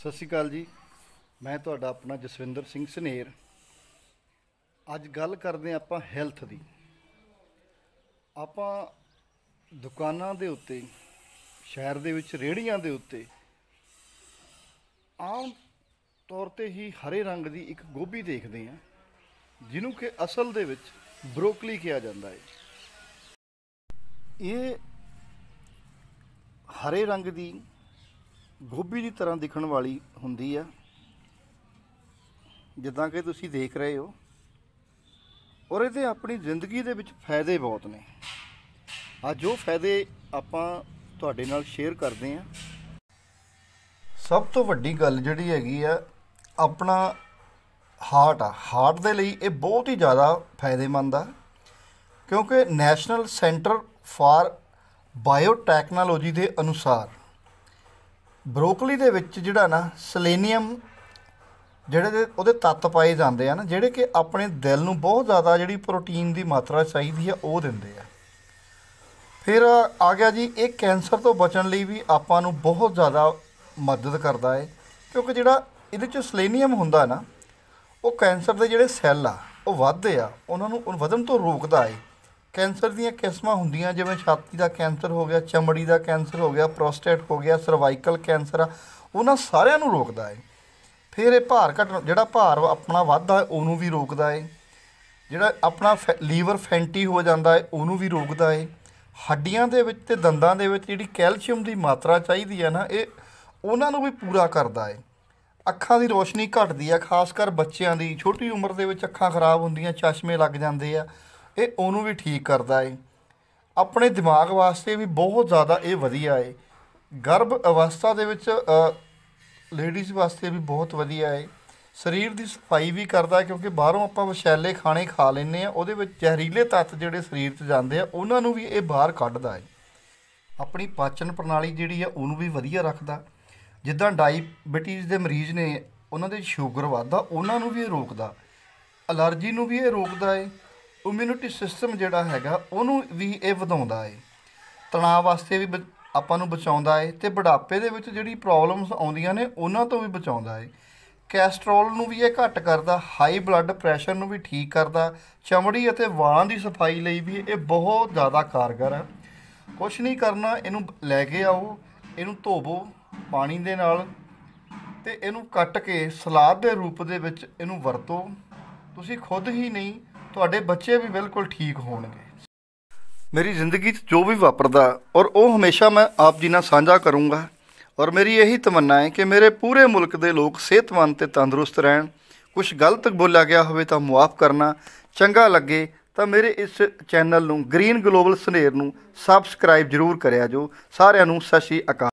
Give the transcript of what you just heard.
ਸਤਿ ਸ਼੍ਰੀ ਅਕਾਲ ਜੀ ਮੈਂ ਤੁਹਾਡਾ ਆਪਣਾ ਜਸਵਿੰਦਰ ਸਿੰਘ ਸਨੇਰ ਅੱਜ ਗੱਲ ਕਰਦੇ ਆਪਾਂ ਹੈਲਥ ਦੀ ਆਪਾਂ ਦੁਕਾਨਾਂ ਦੇ ਉੱਤੇ ਸ਼ਹਿਰ ਦੇ ਵਿੱਚ ਰੇੜੀਆਂ ਦੇ ਉੱਤੇ ਆਮ ਤੌਰ ਤੇ ਹੀ ਹਰੇ ਰੰਗ ਦੀ ਇੱਕ ਗੋਭੀ ਦੇਖਦੇ ਆ ਜਿਹਨੂੰ ਕਿ ਅਸਲ ਦੇ ਵਿੱਚ ਬ੍ਰੋਕਲੀ ਕਿਹਾ ਜਾਂਦਾ ਹੈ ਇਹ ਹਰੇ ਰੰਗ ਦੀ ਗੋਭੀ ਦੀ ਤਰ੍ਹਾਂ ਦਿਖਣ ਵਾਲੀ ਹੁੰਦੀ ਆ ਜਿੱਦਾਂ ਕਿ ਤੁਸੀਂ ਦੇਖ ਰਹੇ ਹੋ ਔਰ ਇਹਦੇ ਆਪਣੀ ਜ਼ਿੰਦਗੀ ਦੇ ਵਿੱਚ ਫਾਇਦੇ ਬਹੁਤ ਨੇ ਆ ਜੋ ਫਾਇਦੇ ਆਪਾਂ ਤੁਹਾਡੇ ਨਾਲ ਸ਼ੇਅਰ ਕਰਦੇ ਆ ਸਭ ਤੋਂ ਵੱਡੀ ਗੱਲ ਜਿਹੜੀ ਹੈਗੀ ਆ ਆਪਣਾ ਹਾਰਟ ਆ ਹਾਰਟ ਦੇ ਲਈ ਇਹ ਬਹੁਤ ਹੀ ਜ਼ਿਆਦਾ ਫਾਇਦੇਮੰਦ ਆ ਕਿਉਂਕਿ ਨੈਸ਼ਨਲ ਸੈਂਟਰ ਫਾਰ ਬਾਇਓਟੈਕਨੋਲੋਜੀ ਦੇ ਅਨੁਸਾਰ ਬਰੋਕਲੀ ਦੇ ਵਿੱਚ ਜਿਹੜਾ ਨਾ ਸਲੇਨੀਅਮ ਜਿਹੜੇ ਉਹਦੇ ਤੱਤ ਪਾਏ ਜਾਂਦੇ ਆ ਨਾ ਜਿਹੜੇ ਕਿ ਆਪਣੇ ਦਿਲ ਨੂੰ ਬਹੁਤ ਜ਼ਿਆਦਾ ਜਿਹੜੀ ਪ੍ਰੋਟੀਨ ਦੀ ਮਾਤਰਾ ਚਾਹੀਦੀ ਆ ਉਹ ਦਿੰਦੇ ਆ ਫਿਰ ਆ ਗਿਆ ਜੀ ਇਹ ਕੈਂਸਰ ਤੋਂ ਬਚਣ ਲਈ ਵੀ ਆਪਾਂ ਨੂੰ ਬਹੁਤ ਜ਼ਿਆਦਾ ਮਦਦ ਕਰਦਾ ਹੈ ਕਿਉਂਕਿ ਜਿਹੜਾ ਇਹਦੇ ਚ ਸਲੇਨੀਅਮ ਹੁੰਦਾ ਨਾ ਉਹ ਕੈਂਸਰ ਦੇ ਜਿਹੜੇ ਸੈੱਲ ਆ ਉਹ ਵੱਧਦੇ ਆ ਉਹਨਾਂ ਨੂੰ ਵਧਣ ਤੋਂ ਰੋਕਦਾ ਹੈ ਕੈਂਸਰ ਦੀਆਂ ਕਿਸਮਾਂ ਹੁੰਦੀਆਂ ਜਿਵੇਂ ਛਾਤੀ ਦਾ ਕੈਂਸਰ ਹੋ ਗਿਆ ਚਮੜੀ ਦਾ ਕੈਂਸਰ ਹੋ ਗਿਆ ਪ੍ਰੋਸਟੇਟ ਹੋ ਗਿਆ ਸਰਵਾਈਕਲ ਕੈਂਸਰ ਆ ਉਹਨਾਂ ਸਾਰਿਆਂ ਨੂੰ ਰੋਕਦਾ ਹੈ ਫਿਰ ਇਹ ਭਾਰ ਘਟਣ ਜਿਹੜਾ ਭਾਰ ਆਪਣਾ ਵੱਧਦਾ ਉਹਨੂੰ ਵੀ ਰੋਕਦਾ ਹੈ ਜਿਹੜਾ ਆਪਣਾ ਲੀਵਰ ਫੈਂਟੀ ਹੋ ਜਾਂਦਾ ਹੈ ਉਹਨੂੰ ਵੀ ਰੋਕਦਾ ਹੈ ਹੱਡੀਆਂ ਦੇ ਵਿੱਚ ਤੇ ਦੰਦਾਂ ਦੇ ਵਿੱਚ ਜਿਹੜੀ ਕੈਲਸ਼ੀਅਮ ਦੀ ਮਾਤਰਾ ਚਾਹੀਦੀ ਹੈ ਨਾ ਇਹ ਉਹਨਾਂ ਨੂੰ ਵੀ ਪੂਰਾ ਕਰਦਾ ਹੈ ਅੱਖਾਂ ਦੀ ਰੋਸ਼ਨੀ ਘਟਦੀ ਆ ਖਾਸ ਕਰ ਬੱਚਿਆਂ ਦੀ ਛੋਟੀ ਉਮਰ ਦੇ ਵਿੱਚ ਅੱਖਾਂ ਖਰਾਬ ਹੁੰਦੀਆਂ ਚਸ਼ਮੇ ਲੱਗ ਜਾਂਦੇ ਆ ਇਹ ਉਹਨੂੰ ਵੀ ਠੀਕ ਕਰਦਾ ਏ ਆਪਣੇ ਦਿਮਾਗ ਵਾਸਤੇ ਵੀ ਬਹੁਤ ਜ਼ਿਆਦਾ ਇਹ ਵਧੀਆ ਏ ਗਰਭ ਅਵਸਥਾ ਦੇ ਵਿੱਚ ਲੇਡੀਜ਼ ਵਾਸਤੇ ਵੀ ਬਹੁਤ ਵਧੀਆ ਏ ਸਰੀਰ ਦੀ ਸਫਾਈ ਵੀ ਕਰਦਾ ਕਿਉਂਕਿ ਬਾਹਰੋਂ ਆਪਾਂ ਵਿਸ਼ੈਲੇ ਖਾਣੇ ਖਾ ਲੈਂਦੇ ਆ ਉਹਦੇ ਵਿੱਚ ਜ਼ਹਿਰੀਲੇ ਤੱਤ ਜਿਹੜੇ ਸਰੀਰ 'ਚ ਜਾਂਦੇ ਆ ਉਹਨਾਂ ਨੂੰ ਵੀ ਇਹ ਬਾਹਰ ਕੱਢਦਾ ਏ ਆਪਣੀ ਪਾਚਨ ਪ੍ਰਣਾਲੀ ਜਿਹੜੀ ਆ ਉਹਨੂੰ ਵੀ ਵਧੀਆ ਰੱਖਦਾ ਜਿੱਦਾਂ ਡਾਇਬੀਟੀਜ਼ ਦੇ ਮਰੀਜ਼ ਨੇ ਉਹਨਾਂ ਦੇ ਸ਼ੂਗਰ ਵਧਦਾ ਉਹਨਾਂ ਨੂੰ ਵੀ ਇਹ ਰੋਕਦਾ ਅਲਰਜੀ ਨੂੰ ਵੀ ਇਹ ਰੋਕਦਾ ਏ ਇਮਿਊਨਿਟੀ ਸਿਸਟਮ ਜਿਹੜਾ ਹੈਗਾ ਉਹਨੂੰ ਵੀ ਇਹ ਵਧਾਉਂਦਾ ਏ ਤਣਾਅ ਵਾਸਤੇ ਵੀ ਆਪਾਂ ਨੂੰ ਬਚਾਉਂਦਾ ਏ ਤੇ ਬੁਢਾਪੇ ਦੇ ਵਿੱਚ ਜਿਹੜੀ ਪ੍ਰੋਬਲਮਸ ਆਉਂਦੀਆਂ ਨੇ ਉਹਨਾਂ ਤੋਂ ਵੀ ਬਚਾਉਂਦਾ ਏ ਕੈਸਟਰੋਲ ਨੂੰ ਵੀ ਇਹ ਘੱਟ ਕਰਦਾ ਹਾਈ ਬਲੱਡ ਪ੍ਰੈਸ਼ਰ ਨੂੰ ਵੀ ਠੀਕ ਕਰਦਾ ਚਮੜੀ ਅਤੇ ਵਾਲਾਂ ਦੀ ਸਫਾਈ ਲਈ ਵੀ ਇਹ ਬਹੁਤ ਜ਼ਿਆਦਾ ਕਾਰਗਰ ਹੈ ਕੁਝ ਨਹੀਂ ਕਰਨਾ ਇਹਨੂੰ ਲੈ ਕੇ ਆਓ ਇਹਨੂੰ ਧੋਵੋ ਪਾਣੀ ਦੇ ਨਾਲ ਤੇ ਇਹਨੂੰ ਕੱਟ ਕੇ ਸਲਾਦ ਦੇ ਰੂਪ ਦੇ ਵਿੱਚ ਇਹਨੂੰ ਵਰਤੋ ਤੁਸੀਂ ਖੁਦ ਹੀ ਨਹੀਂ ਤੁਹਾਡੇ ਬੱਚੇ ਵੀ ਬਿਲਕੁਲ ਠੀਕ ਹੋਣਗੇ ਮੇਰੀ ਜ਼ਿੰਦਗੀ 'ਚ ਜੋ ਵੀ ਵਾਪਰਦਾ ਔਰ ਉਹ ਹਮੇਸ਼ਾ ਮੈਂ ਆਪ ਜੀ ਨਾਲ ਸਾਂਝਾ ਕਰੂੰਗਾ ਔਰ ਮੇਰੀ ਇਹੀ ਤਮੰਨਾ ਹੈ ਕਿ ਮੇਰੇ ਪੂਰੇ ਮੁਲਕ ਦੇ ਲੋਕ ਸਿਹਤਮੰਦ ਤੇ ਤੰਦਰੁਸਤ ਰਹਿਣ ਕੁਝ ਗਲਤ ਬੋਲਿਆ ਗਿਆ ਹੋਵੇ ਤਾਂ ਮੁਆਫ ਕਰਨਾ ਚੰਗਾ ਲੱਗੇ ਤਾਂ ਮੇਰੇ ਇਸ ਚੈਨਲ ਨੂੰ ਗ੍ਰੀਨ ਗਲੋਬਲ ਸਨੇਰ ਨੂੰ ਸਬਸਕ੍ਰਾਈਬ ਜਰੂਰ ਕਰਿਆ ਜੋ ਸਾਰਿਆਂ ਨੂੰ ਸਸ਼ੀ ਅਕਾ